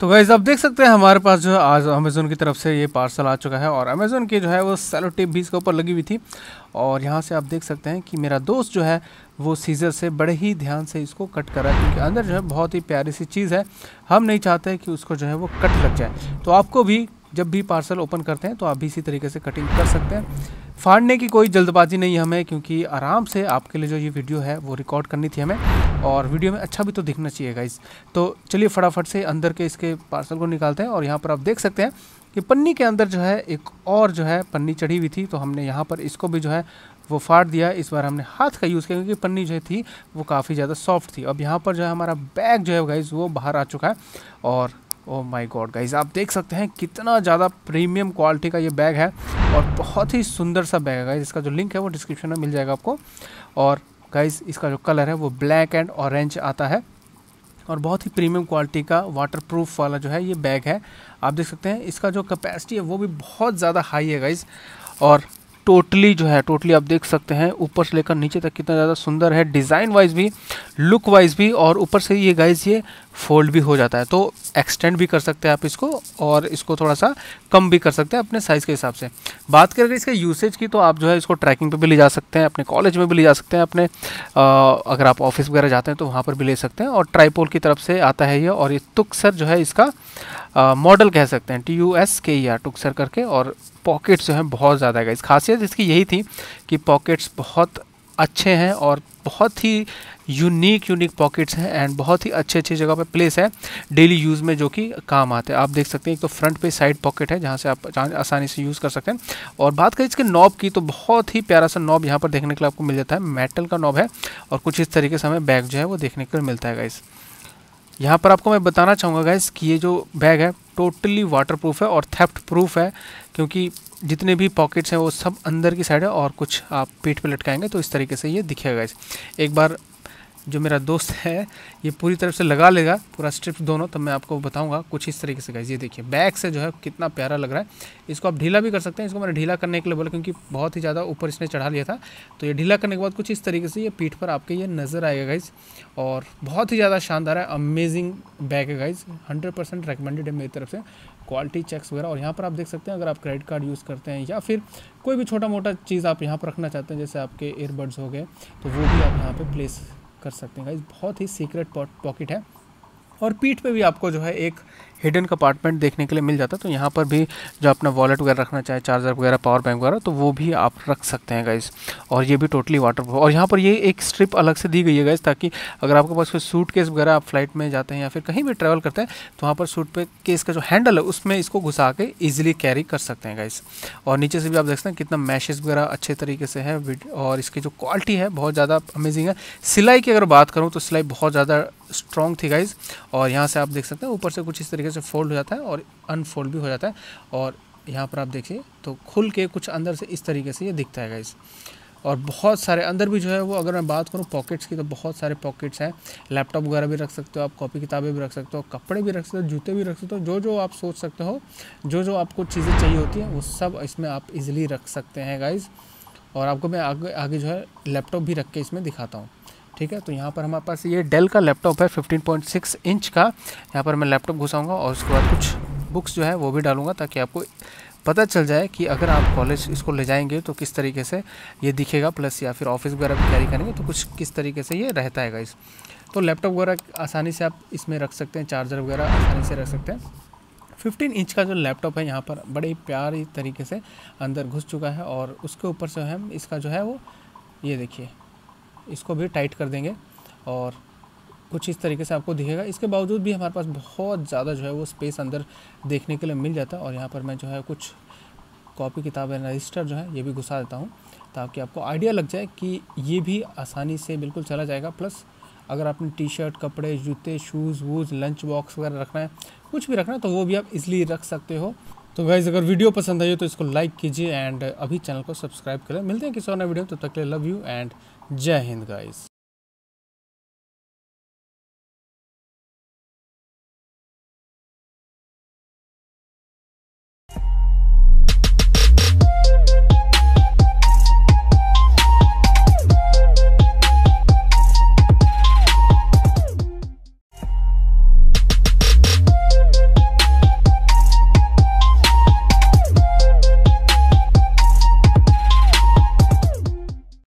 तो गाइज़ आप देख सकते हैं हमारे पास जो है आज अमेज़ोन की तरफ से ये पार्सल आ चुका है और अमेज़ोन की जो है वो सेलो टेप भी इसके ऊपर लगी हुई थी और यहाँ से आप देख सकते हैं कि मेरा दोस्त जो है वो सीज़र से बड़े ही ध्यान से इसको कट कर रहा है क्योंकि अंदर जो है बहुत ही प्यारी सी चीज़ है हम नहीं चाहते कि उसको जो है वो कट लग जाए तो आपको भी जब भी पार्सल ओपन करते हैं तो आप भी इसी तरीके से कटिंग कर सकते हैं फाड़ने की कोई जल्दबाजी नहीं हमें क्योंकि आराम से आपके लिए जो ये वीडियो है वो रिकॉर्ड करनी थी हमें और वीडियो में अच्छा भी तो दिखना चाहिए गाइज तो चलिए फटाफट से अंदर के इसके पार्सल को निकालते हैं और यहाँ पर आप देख सकते हैं कि पन्नी के अंदर जो है एक और जो है पन्नी चढ़ी हुई थी तो हमने यहाँ पर इसको भी जो है वो फाड़ दिया इस बार हमने हाथ का यूज़ किया क्योंकि पन्नी जो थी वो काफ़ी ज़्यादा सॉफ्ट थी अब यहाँ पर जो है हमारा बैग जो है गाइज़ वो बाहर आ चुका है और ओ माय गॉड गाइज आप देख सकते हैं कितना ज़्यादा प्रीमियम क्वालिटी का ये बैग है और बहुत ही सुंदर सा बैग है गाइज इसका जो लिंक है वो डिस्क्रिप्शन में मिल जाएगा आपको और गाइस इसका जो कलर है वो ब्लैक एंड ऑरेंज आता है और बहुत ही प्रीमियम क्वालिटी का वाटरप्रूफ वाला जो है ये बैग है आप देख सकते हैं इसका जो कैपेसिटी है वो भी बहुत ज़्यादा हाई है गाइज़ और टोटली जो है टोटली आप देख सकते हैं ऊपर से लेकर नीचे तक कितना ज़्यादा सुंदर है डिज़ाइन वाइज भी लुक वाइज भी और ऊपर से ये गाइज ये फोल्ड भी हो जाता है तो एक्सटेंड भी कर सकते हैं आप इसको और इसको थोड़ा सा कम भी कर सकते हैं अपने साइज़ के हिसाब से बात करें इसके यूसेज की तो आप जो है इसको ट्रैकिंग पे भी ले जा सकते हैं अपने कॉलेज में भी ले जा सकते हैं अपने आ, अगर आप ऑफिस वगैरह जाते हैं तो वहाँ पर भी ले सकते हैं और ट्राईपोल की तरफ से आता है ये और ये तुक्सर जो है इसका मॉडल कह सकते हैं टी यू एस के ई आर टुक्सर करके और पॉकेट्स जो हैं बहुत ज़्यादा गाइस खासियत इसकी यही थी कि पॉकेट्स बहुत अच्छे हैं और बहुत ही यूनिक यूनिक पॉकेट्स हैं एंड बहुत ही अच्छे अच्छे जगह पे प्लेस है डेली यूज़ में जो कि काम आते हैं आप देख सकते हैं एक तो फ्रंट पे साइड पॉकेट है जहाँ से आप आसानी से यूज़ कर सकते हैं और बात करें इसके नॉब की तो बहुत ही प्यारा सा नॉब यहाँ पर देखने के लिए आपको मिल जाता है मेटल का नॉब है और कुछ इस तरीके से हमें बैग जो है वो देखने को मिलता है इस यहाँ पर आपको मैं बताना चाहूँगा गैस कि ये जो बैग है टोटली वाटरप्रूफ है और थेफ्ट प्रूफ है क्योंकि जितने भी पॉकेट्स हैं वो सब अंदर की साइड है और कुछ आप पीठ पे लटकाएंगे तो इस तरीके से ये दिखेगा इस एक बार जो मेरा दोस्त है ये पूरी तरफ से लगा लेगा पूरा स्ट्रिप दोनों तब मैं आपको बताऊंगा कुछ इस तरीके से गाइज ये देखिए बैक से जो है कितना प्यारा लग रहा है इसको आप ढीला भी कर सकते हैं इसको मैंने ढीला करने के लिए बोला क्योंकि बहुत ही ज़्यादा ऊपर इसने चढ़ा लिया था तो ये ढीला करने के बाद कुछ इस तरीके से ये पीठ पर आपके ये नज़र आएगा गाइज और बहुत ही ज़्यादा शानदार है अमेजिंग बैग है गाइज हंड्रेड परसेंट रिकमेंडेड है मेरी तरफ से क्वालिटी चेक्स वगैरह और यहाँ पर आप देख सकते हैं अगर आप क्रेडिट कार्ड यूज़ करते हैं या फिर कोई भी छोटा मोटा चीज़ आप यहाँ पर रखना चाहते हैं जैसे आपके एयरबड्स हो गए तो वो भी आप यहाँ पर प्लेस कर सकते हैं गाइज बहुत ही सीक्रेट पॉकेट है और पीठ पे भी आपको जो है एक हिडन कंपार्टमेंट देखने के लिए मिल जाता है तो यहाँ पर भी जो अपना वॉलेट वगैरह रखना चाहे चार्जर वगैरह पावर बैंक वगैरह तो वो भी आप रख सकते हैं गाइज़ और ये भी टोटली वाटर और यहाँ पर ये एक स्ट्रिप अलग से दी गई है गाइज़ ताकि अगर आपके पास कोई सूट केस वगैरह आप फ्लाइट में जाते हैं या फिर कहीं भी ट्रैवल करते हैं तो वहाँ पर सूट पे केस का जो हैंडल है उसमें इसको घुसा के ईजिली कैरी कर सकते हैं गाइज़ और नीचे से भी आप देख सकते हैं कितना मैशेज वगैरह अच्छे तरीके से है और इसकी जो क्वालिटी है बहुत ज़्यादा अमेजिंग है सिलाई की अगर बात करूँ तो सिलाई बहुत ज़्यादा स्ट्रॉन्ग थी गाइज और यहाँ से आप देख सकते हैं ऊपर से कुछ इस तरीके तरीके से फोल्ड हो जाता है और अनफोल्ड भी हो जाता है और यहाँ पर आप देखिए तो खुल के कुछ अंदर से इस तरीके से ये दिखता है गाइस और बहुत सारे अंदर भी जो है वो अगर मैं बात करूँ पॉकेट्स की तो बहुत सारे पॉकेट्स हैं लैपटॉप वगैरह भी रख सकते हो आप कॉपी किताबें भी रख सकते हो कपड़े भी रख सकते हो जूते भी रख सकते हो जो जो आप सोच सकते हो जो जो आपको चीज़ें चाहिए होती हैं वो सब इसमें आप इजीली रख सकते हैं गाइज़ और आपको मैं आगे आगे जो है लैपटॉप भी रख के इसमें दिखाता हूँ ठीक है तो यहाँ पर हमारे पास ये डेल का लैपटॉप है 15.6 इंच का यहाँ पर मैं लैपटॉप घुसाऊँगा और उसके बाद कुछ बुक्स जो है वो भी डालूंगा ताकि आपको पता चल जाए कि अगर आप कॉलेज इसको ले जाएंगे तो किस तरीके से ये दिखेगा प्लस या फिर ऑफिस वगैरह भी कैरी करेंगे तो कुछ किस तरीके से ये रहता है इस तो लैपटॉप वगैरह आसानी से आप इसमें रख सकते हैं चार्जर वगैरह आसानी से रख सकते हैं 15 इंच का जो लैपटॉप है यहाँ पर बड़े प्यारी तरीके से अंदर घुस चुका है और उसके ऊपर से हम इसका जो है वो ये देखिए इसको भी टाइट कर देंगे और कुछ इस तरीके से आपको दिखेगा इसके बावजूद भी हमारे पास बहुत ज़्यादा जो है वो स्पेस अंदर देखने के लिए मिल जाता है और यहाँ पर मैं जो है कुछ कॉपी किताब एंड रजिस्टर जो है ये भी घुसा देता हूँ ताकि आपको आइडिया लग जाए कि ये भी आसानी से बिल्कुल चला जाएगा प्लस अगर आपने टी शर्ट कपड़े जूते शूज़ वूज़ लंच बॉक्स वगैरह रखना है कुछ भी रखना है तो वो भी आप इजली रख सकते हो तो गाइज़ अगर वीडियो पसंद आई तो इसको लाइक कीजिए एंड अभी चैनल को सब्सक्राइब करें मिलते हैं किसी और नए वीडियो तब तो तक के लिए लव यू एंड जय हिंद गाइस